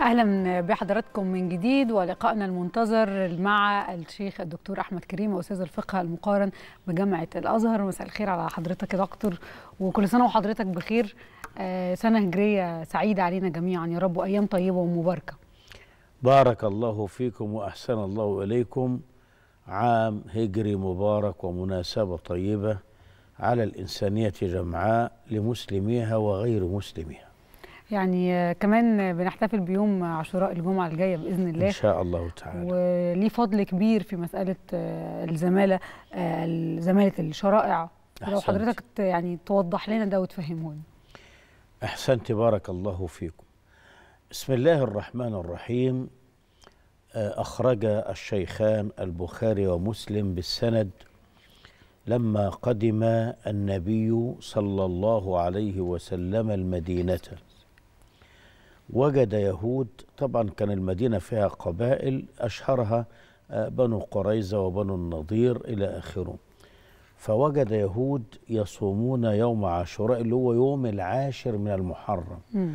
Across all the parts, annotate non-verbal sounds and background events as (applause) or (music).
اهلا بحضراتكم من جديد ولقائنا المنتظر مع الشيخ الدكتور احمد كريم استاذ الفقه المقارن بجامعه الازهر مساء الخير على حضرتك يا دكتور وكل سنه وحضرتك بخير آه، سنه هجريه سعيده علينا جميعا يا رب وايام طيبه ومباركه بارك الله فيكم واحسن الله اليكم عام هجري مبارك ومناسبه طيبه على الانسانيه جمعاء لمسلميها وغير مسلميها يعني آه، كمان بنحتفل بيوم عاشوراء الجمعه الجايه باذن الله ان شاء الله تعالى وليه فضل كبير في مساله آه، الزماله آه، زماله الشرائع أحسنت. لو حضرتك يعني توضح لنا ده وتفهمه لنا احسنت بارك الله فيكم بسم الله الرحمن الرحيم اخرج الشيخان البخاري ومسلم بالسند لما قدم النبي صلى الله عليه وسلم المدينه وجد يهود طبعا كان المدينة فيها قبائل أشهرها آه، بنو قريزة وبنو النضير إلى آخره فوجد يهود يصومون يوم عاشوراء اللي هو يوم العاشر من المحرم م.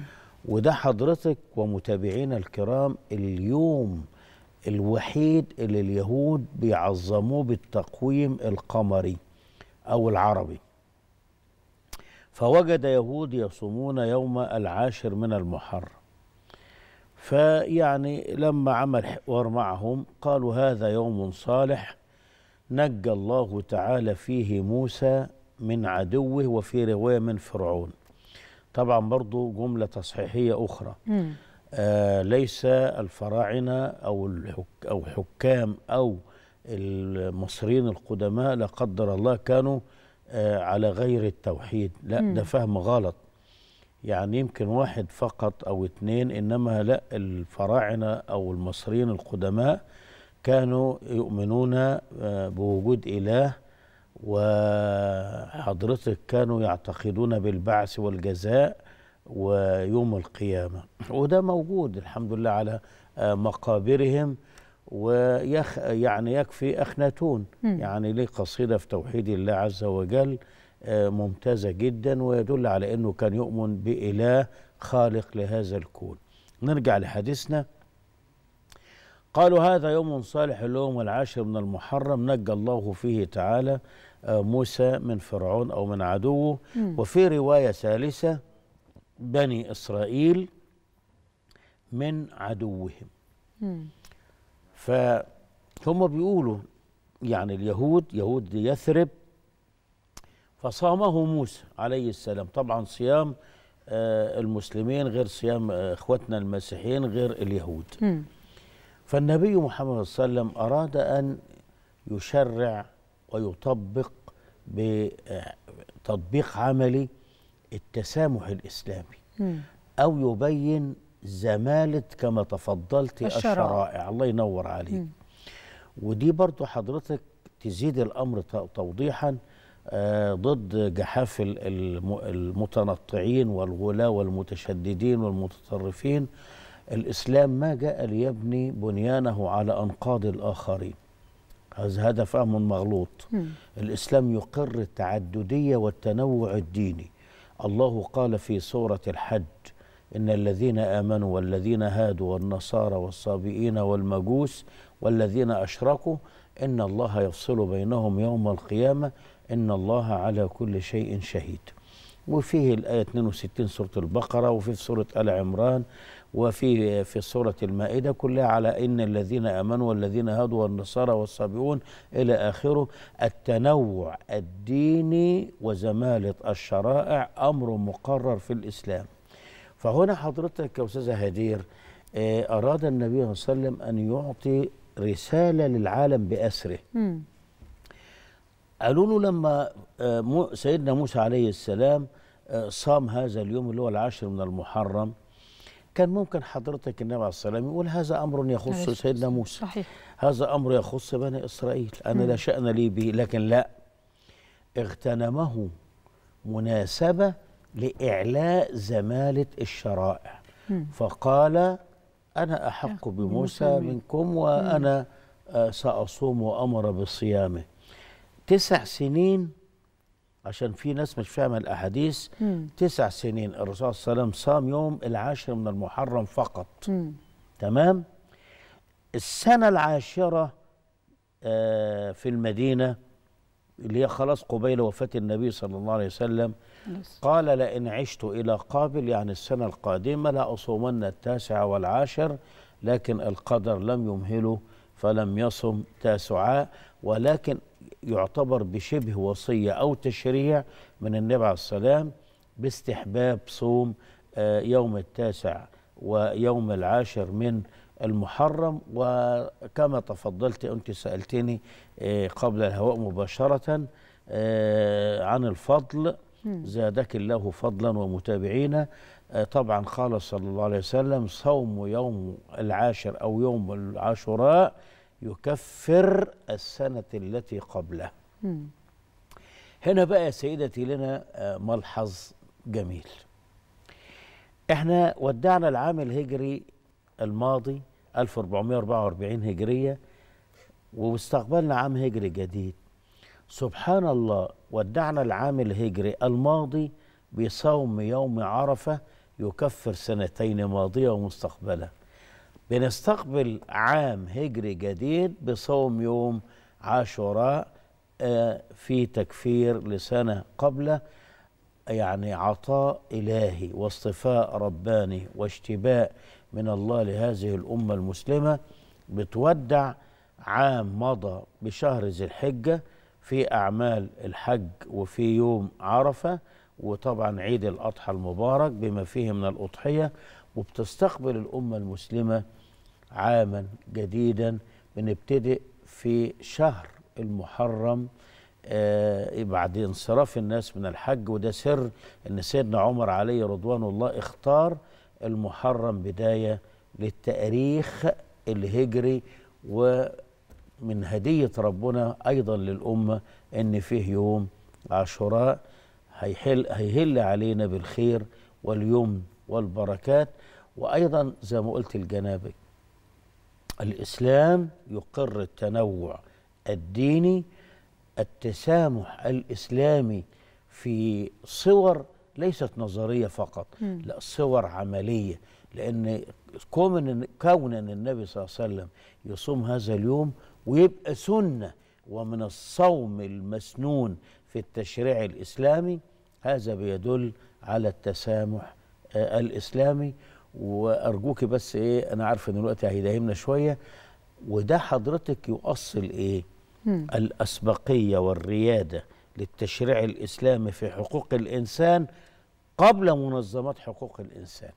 وده حضرتك ومتابعينا الكرام اليوم الوحيد اللي اليهود بيعظموه بالتقويم القمري أو العربي فوجد يهود يصومون يوم العاشر من المحرم فيعني لما عمل حوار معهم قالوا هذا يوم صالح نجى الله تعالى فيه موسى من عدوه وفي رواية من فرعون طبعا برضو جملة تصحيحية أخرى آه ليس الفراعنة أو, الحك أو حكام أو المصريين القدماء لا قدر الله كانوا آه على غير التوحيد لا ده فهم غلط يعني يمكن واحد فقط أو اثنين إنما لا الفراعنة أو المصريين القدماء كانوا يؤمنون آه، بوجود إله وحضرتك كانوا يعتقدون بالبعث والجزاء ويوم القيامة وده موجود الحمد لله على آه، مقابرهم ويعني يكفي أخناتون يعني ليه قصيدة في توحيد الله عز وجل آه، ممتازة جدا ويدل على أنه كان يؤمن بإله خالق لهذا الكون نرجع لحديثنا قالوا هذا يوم صالح اليوم العاشر من المحرم نجى الله فيه تعالى آه، موسى من فرعون أو من عدوه م. وفي رواية ثالثة بني إسرائيل من عدوهم ف هم بيقولوا يعني اليهود يهود يثرب فصامه موسى عليه السلام طبعا صيام آه، المسلمين غير صيام آه، اخوتنا المسيحيين غير اليهود م. فالنبي محمد صلى الله عليه وسلم اراد ان يشرع ويطبق بتطبيق آه، عملي التسامح الاسلامي م. او يبين زماله كما تفضلت الشرائع, الشرائع. الله ينور عليك ودي برضو حضرتك تزيد الامر توضيحا آه، ضد جحافل المتنطعين والغلاة والمتشددين والمتطرفين الإسلام ما جاء ليبني بنيانه على أنقاض الآخرين هذا هذا فهم مغلوط م. الإسلام يقر التعددية والتنوع الديني الله قال في سورة الحج إن الذين آمنوا والذين هادوا والنصارى والصابئين والمجوس والذين أشركوا إن الله يفصل بينهم يوم القيامة إن الله على كل شيء شهيد وفيه الآية 62 سورة البقرة وفي سورة آل عمران وفي في سورة المائدة كلها على إن الذين آمنوا والذين هادوا والنصارى والصابئون إلى آخره التنوع الديني وزمالة الشرائع أمر مقرر في الإسلام فهنا حضرتك يا أستاذة هدير آه، أراد النبي صلى الله عليه وسلم أن يعطي رسالة للعالم بأسره م. قالوا له لما آه، سيدنا موسى عليه السلام آه، صام هذا اليوم اللي هو العاشر من المحرم كان ممكن حضرتك النبي عليه السلام يقول هذا امر يخص سيدنا موسى صحيح. هذا امر يخص بني اسرائيل انا لا شان لي به لكن لا اغتنمه مناسبه لاعلاء زماله الشرائع فقال انا احق بموسى منكم وانا آه، ساصوم وامر بصيامه تسع سنين عشان في ناس مش فاهمه الاحاديث تسع سنين الرسول صلى الله عليه وسلم صام يوم العاشر من المحرم فقط مم. تمام السنه العاشره آه في المدينه اللي هي خلاص قبيل وفاه النبي صلى الله عليه وسلم قال لئن عشت الى قابل يعني السنه القادمه لاصومن التاسع والعاشر لكن القدر لم يمهله فلم يصم تاسعاء ولكن يعتبر بشبه وصية أو تشريع من النبي عليه السلام باستحباب صوم آه، يوم التاسع ويوم العاشر من المحرم وكما تفضلت أنت سألتني آه، قبل الهواء مباشرة آه، عن الفضل زادك الله فضلا ومتابعينا آه، طبعا قال صلى الله عليه وسلم صوم يوم العاشر أو يوم العاشوراء يكفر السنة التي قبله هنا بقى سيدتي لنا آه، ملحظ جميل احنا ودعنا العام الهجري الماضي 1444 هجرية واستقبلنا عام هجري جديد سبحان الله ودعنا العام الهجري الماضي بصوم يوم عرفة يكفر سنتين ماضية ومستقبلة بنستقبل عام هجري جديد بصوم يوم عاشوراء آه، في تكفير لسنة قبله يعني عطاء إلهي واصطفاء رباني واشتباء من الله لهذه الأمة المسلمة بتودع عام مضى بشهر ذي الحجة في أعمال الحج وفي يوم عرفة وطبعا عيد الأضحى المبارك بما فيه من الأضحية وبتستقبل الأمة المسلمة عاما جديدا بنبتدئ في شهر المحرم آه بعد انصراف الناس من الحج وده سر ان سيدنا عمر عليه رضوان الله اختار المحرم بدايه للتاريخ الهجري و من هدية ربنا أيضا للأمة أن فيه يوم عاشوراء هيحل, هيهل علينا بالخير واليمن والبركات وأيضا زي ما قلت الجنابك الإسلام يقر التنوع الديني التسامح الإسلامي في صور ليست نظرية فقط لا صور عملية لأن كون ان النبي صلى الله عليه وسلم يصوم هذا اليوم ويبقى سنه ومن الصوم المسنون في التشريع الاسلامي هذا بيدل على التسامح آه، الاسلامي وارجوك بس ايه انا عارف ان الوقت هيداهمنا شويه وده حضرتك يؤصل ايه مم. الاسبقيه والرياده للتشريع الاسلامي في حقوق الانسان قبل منظمات حقوق الانسان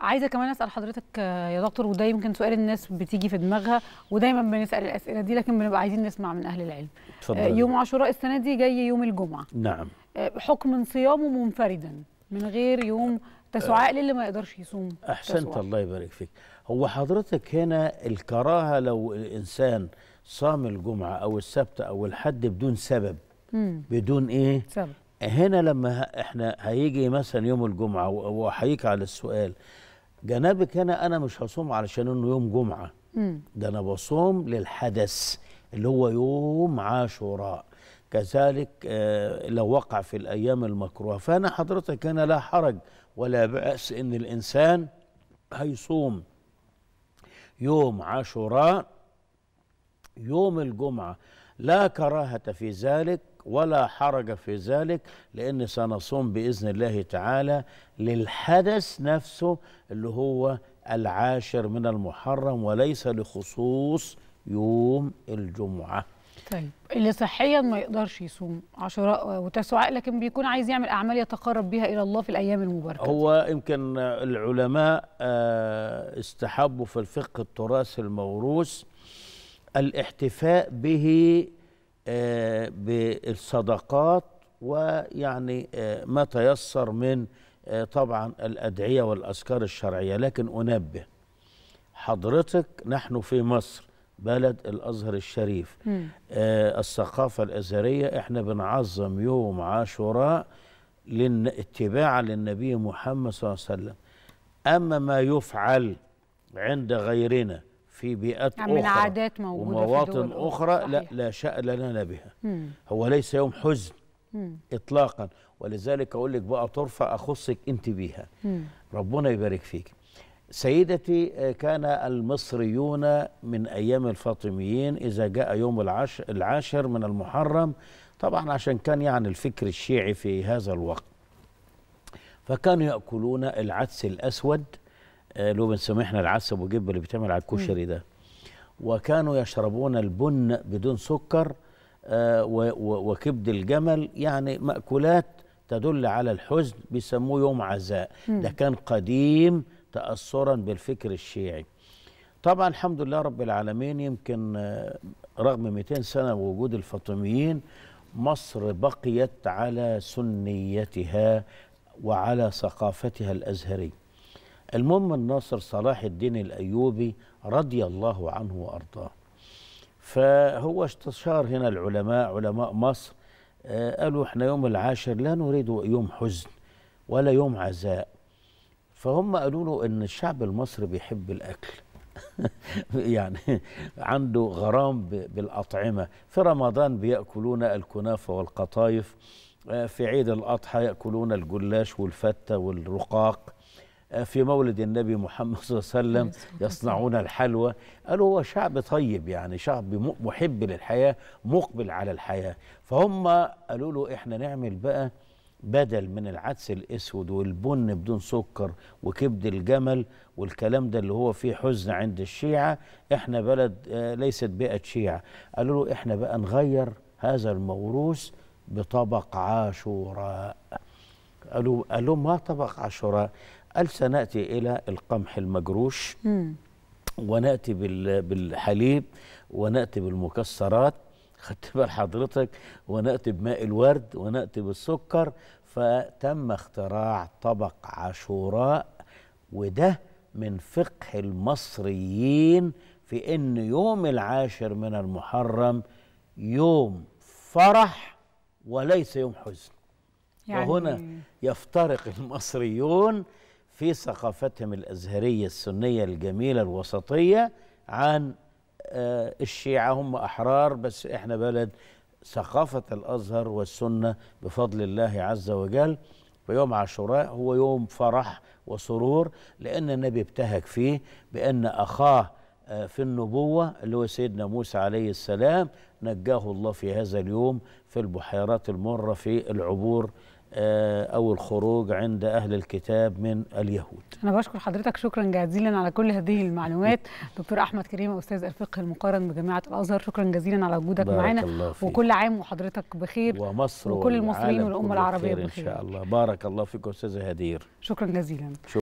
عايزه كمان اسال حضرتك آه، يا دكتور وده يمكن سؤال الناس بتيجي في دماغها ودايما بنسال الاسئله دي لكن بنبقى عايزين نسمع من اهل العلم تفضل. آه، يوم عاشوراء السنه دي جاي يوم الجمعه نعم آه، حكم صيامه منفردا من غير يوم تسعاء للي ما يقدرش يصوم احسنت تسعاء. الله يبارك فيك هو حضرتك هنا الكراهه لو الانسان صام الجمعه او السبت او الحد بدون سبب مم. بدون ايه سبب هنا لما احنا هيجي مثلا يوم الجمعه وهيجي على السؤال جنابك هنا انا مش هصوم علشان انه يوم جمعه مم. ده انا بصوم للحدث اللي هو يوم عاشوراء كذلك آه لو وقع في الايام المكروهه فانا حضرتك هنا لا حرج ولا باس ان الانسان هيصوم يوم عاشوراء يوم الجمعه لا كراهه في ذلك ولا حرج في ذلك لأن سنصوم بإذن الله تعالى للحدث نفسه اللي هو العاشر من المحرم وليس لخصوص يوم الجمعة طيب اللي صحيا ما يقدرش يصوم عشراء وتسعاء لكن بيكون عايز يعمل اعمال يتقرب بها الى الله في الايام المباركه هو يمكن العلماء آه، استحبوا في الفقه التراث الموروث الاحتفاء به آه، بالصدقات ويعني آه، ما تيسر من آه، طبعا الأدعية والأذكار الشرعية لكن أنبه حضرتك نحن في مصر بلد الأزهر الشريف آه الثقافة الأزهرية احنا بنعظم يوم عاشوراء اتباعا للنبي محمد صلى الله عليه وسلم أما ما يفعل عند غيرنا في بيئات يعني أخرى من عادات موجودة ومواطن في دول أخرى لا, لا شأن لنا بها مم. هو ليس يوم حزن مم. إطلاقا ولذلك أقول لك بقى طرفة أخصك أنت بيها مم. ربنا يبارك فيك سيدتي آه، كان المصريون من أيام الفاطميين إذا جاء يوم العشر, العاشر من المحرم طبعا عشان كان يعني الفكر الشيعي في هذا الوقت فكانوا يأكلون العدس الأسود آه، اللي هو بنسميه العسب وجب اللي بيتعمل على الكشري ده وكانوا يشربون البن بدون سكر آه، وكبد الجمل يعني مأكولات تدل على الحزن بيسموه يوم عزاء ده كان قديم تأثرا بالفكر الشيعي طبعا الحمد لله رب العالمين يمكن آه، رغم 200 سنة وجود الفاطميين مصر بقيت على سنيتها وعلى ثقافتها الأزهرية المهم الناصر صلاح الدين الايوبي رضي الله عنه وارضاه فهو استشار هنا العلماء علماء مصر آه، قالوا احنا يوم العاشر لا نريد يوم حزن ولا يوم عزاء فهم قالوا له ان الشعب المصري بيحب الاكل (laughs) يعني عنده غرام بالاطعمه في رمضان بياكلون الكنافه والقطايف آه، في عيد الاضحى ياكلون الجلاش والفته والرقاق في مولد النبي محمد (laughs) صلى الله عليه وسلم يصنعون الحلوى قالوا هو شعب طيب يعني شعب محب للحياة مقبل على الحياة فهم قالوا له احنا نعمل بقى بدل من العدس الاسود والبن بدون سكر وكبد الجمل والكلام ده اللي هو فيه حزن عند الشيعة احنا بلد آه، ليست بيئة شيعة قالوا له احنا بقى نغير هذا الموروث بطبق عاشوراء قالوا قالوا ما طبق عاشوراء قال سنأتي إلى القمح المجروش مم. ونأتي بالحليب ونأتي بالمكسرات (laughs) خدت بال حضرتك ونأتي بماء الورد ونأتي بالسكر فتم اختراع طبق عاشوراء وده من فقه المصريين في ان يوم العاشر من المحرم يوم فرح وليس يوم حزن يعني وهنا يفترق المصريون في ثقافتهم الازهريه السنيه الجميله الوسطيه عن آه، الشيعه هم احرار بس احنا بلد ثقافه الازهر والسنه بفضل الله عز وجل ويوم عاشوراء هو يوم فرح وسرور لان النبي ابتهج فيه بان اخاه آه، في النبوة اللي هو سيدنا موسى عليه السلام نجاه الله في هذا اليوم في البحيرات المرة في العبور آه، أو الخروج عند أهل الكتاب من اليهود أنا بشكر حضرتك شكرا جزيلا على كل هذه المعلومات دكتور أحمد كريم أستاذ الفقه المقارن بجامعة الأزهر شكرا جزيلا على وجودك معنا وكل عام وحضرتك بخير ومصر وكل المصريين والأمة العربية بخير إن شاء الله بارك الله فيك أستاذة هدير شكرا جزيلا شكرا